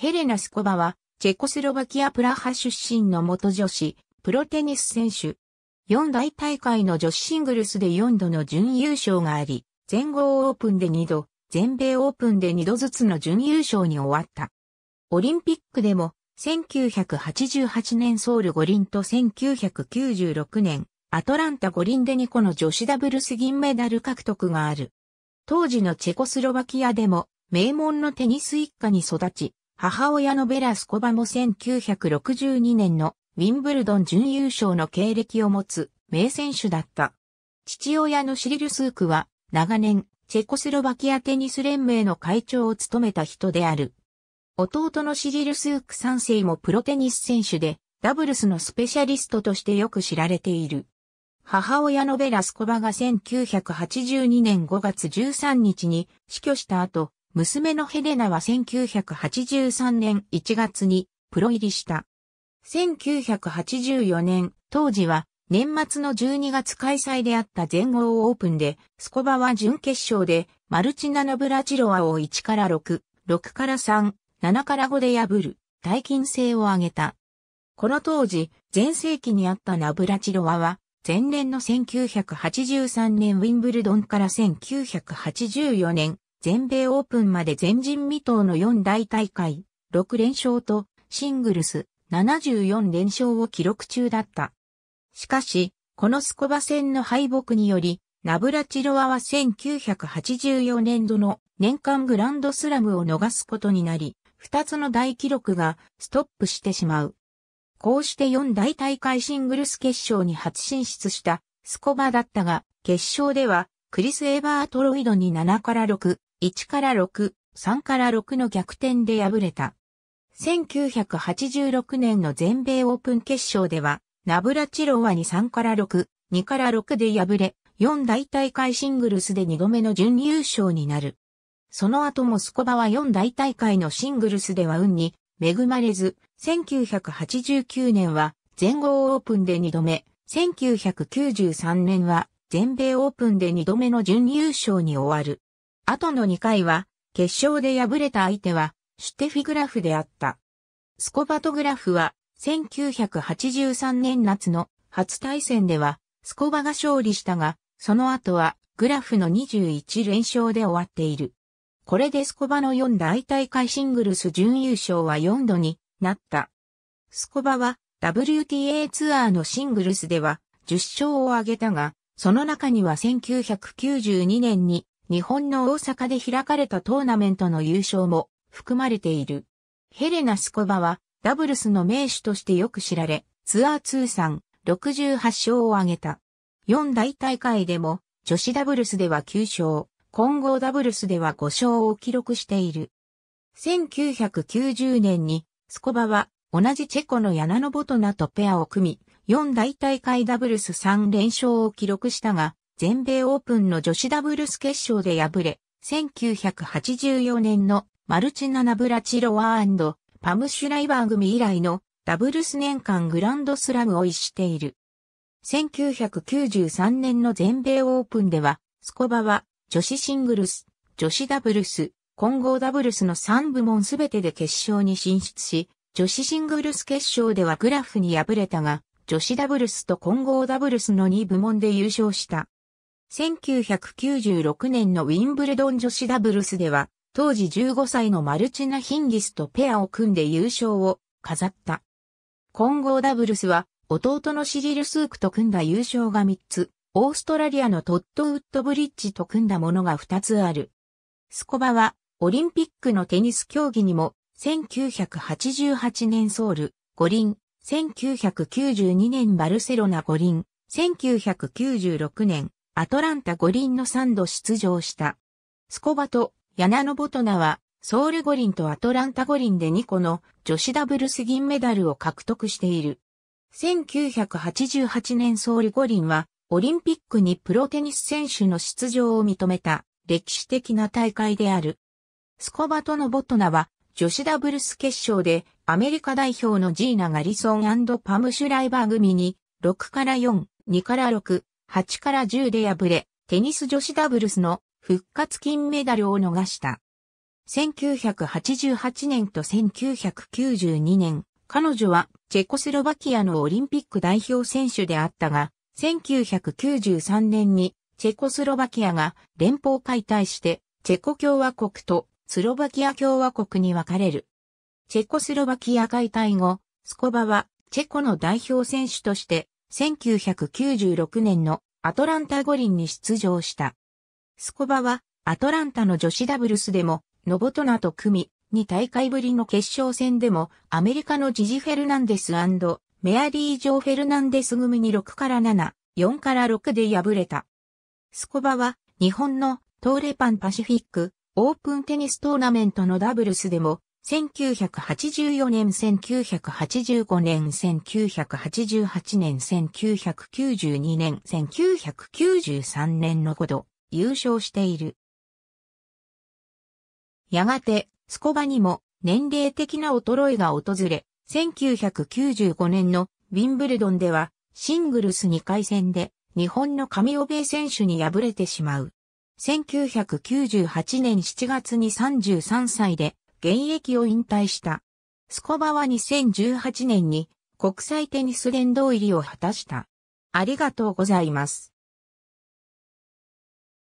ヘレナ・スコバは、チェコスロバキア・プラハ出身の元女子、プロテニス選手。四大大会の女子シングルスで4度の準優勝があり、全豪オープンで2度、全米オープンで2度ずつの準優勝に終わった。オリンピックでも、1988年ソウル五輪と1996年、アトランタ五輪で2個の女子ダブルス銀メダル獲得がある。当時のチェコスロバキアでも、名門のテニス一家に育ち、母親のベラスコバも1962年のウィンブルドン準優勝の経歴を持つ名選手だった。父親のシリルスークは長年チェコスロバキアテニス連盟の会長を務めた人である。弟のシリルスーク3世もプロテニス選手でダブルスのスペシャリストとしてよく知られている。母親のベラスコバが1982年5月13日に死去した後、娘のヘレナは1983年1月にプロ入りした。1984年、当時は年末の12月開催であった全豪オープンで、スコバは準決勝でマルチナノブラチロワを1から6、6から3、7から5で破る大金星を挙げた。この当時、前世紀にあったナブラチロワは、前年の1983年ウィンブルドンから1984年全米オープンまで前人未到の4大大会、6連勝と、シングルス74連勝を記録中だった。しかし、このスコバ戦の敗北により、ナブラチロワは1984年度の年間グランドスラムを逃すことになり、2つの大記録がストップしてしまう。こうして4大大会シングルス決勝に初進出したスコバだったが、決勝ではクリス・エバートロイドに7から6、1から6、3から6の逆転で敗れた。1986年の全米オープン決勝では、ナブラチロワに3から6、2から6で敗れ、4大大会シングルスで2度目の準優勝になる。その後もスコバは4大大会のシングルスでは運に恵まれず、1989年は全豪オープンで2度目、1993年は全米オープンで2度目の準優勝に終わる。あとの2回は、決勝で敗れた相手は、シュテフィグラフであった。スコバトグラフは、1983年夏の初対戦では、スコバが勝利したが、その後は、グラフの21連勝で終わっている。これでスコバの4大大会シングルス準優勝は4度になった。スコバは WTA ツアーのシングルスでは10勝を挙げたが、その中には1992年に日本の大阪で開かれたトーナメントの優勝も含まれている。ヘレナ・スコバはダブルスの名手としてよく知られ、ツアー通算68勝を挙げた。4大大会でも女子ダブルスでは9勝、混合ダブルスでは5勝を記録している。1990年にスコバは同じチェコのヤナノボトナとペアを組み、4大大会ダブルス3連勝を記録したが、全米オープンの女子ダブルス決勝で敗れ、1984年のマルチナ・ナブラチロワパム・シュライバー組以来のダブルス年間グランドスラムを逸している。1993年の全米オープンでは、スコバは女子シングルス、女子ダブルス、混合ダブルスの3部門すべてで決勝に進出し、女子シングルス決勝ではグラフに敗れたが、女子ダブルスと混合ダブルスの2部門で優勝した。1996年のウィンブルドン女子ダブルスでは、当時15歳のマルチナ・ヒンギスとペアを組んで優勝を飾った。混合ダブルスは、弟のシリル・スークと組んだ優勝が3つ、オーストラリアのトッド・ウッドブリッジと組んだものが2つある。スコバは、オリンピックのテニス競技にも、1988年ソウル、五輪、1992年バルセロナ五輪、1996年アトランタ五輪の3度出場した。スコバとヤナノボトナはソウル五輪とアトランタ五輪で2個の女子ダブルス銀メダルを獲得している。1988年ソウル五輪はオリンピックにプロテニス選手の出場を認めた歴史的な大会である。スコバとのボトナは女子ダブルス決勝でアメリカ代表のジーナ・ガリソンパムシュライバー組に6から4、2から6、8から10で敗れ、テニス女子ダブルスの復活金メダルを逃した。1988年と1992年、彼女はチェコスロバキアのオリンピック代表選手であったが、1993年にチェコスロバキアが連邦解体して、チェコ共和国とスロバキア共和国に分かれる。チェコスロバキア解体後、スコバはチェコの代表選手として1996年のアトランタ五輪に出場した。スコバはアトランタの女子ダブルスでもノボトナと組み2大会ぶりの決勝戦でもアメリカのジジ・フェルナンデスメアリー・ジョー・フェルナンデス組に6から7、4から6で敗れた。スコバは日本のトーレパンパシフィックオープンテニストーナメントのダブルスでも1984年、1985年、1988年、1992年、1993年の5度、優勝している。やがて、スコバにも年齢的な衰えが訪れ、1995年のウィンブルドンではシングルス2回戦で日本の神尾米選手に敗れてしまう。1998年7月に33歳で現役を引退した。スコバは2018年に国際テニス殿堂入りを果たした。ありがとうございます。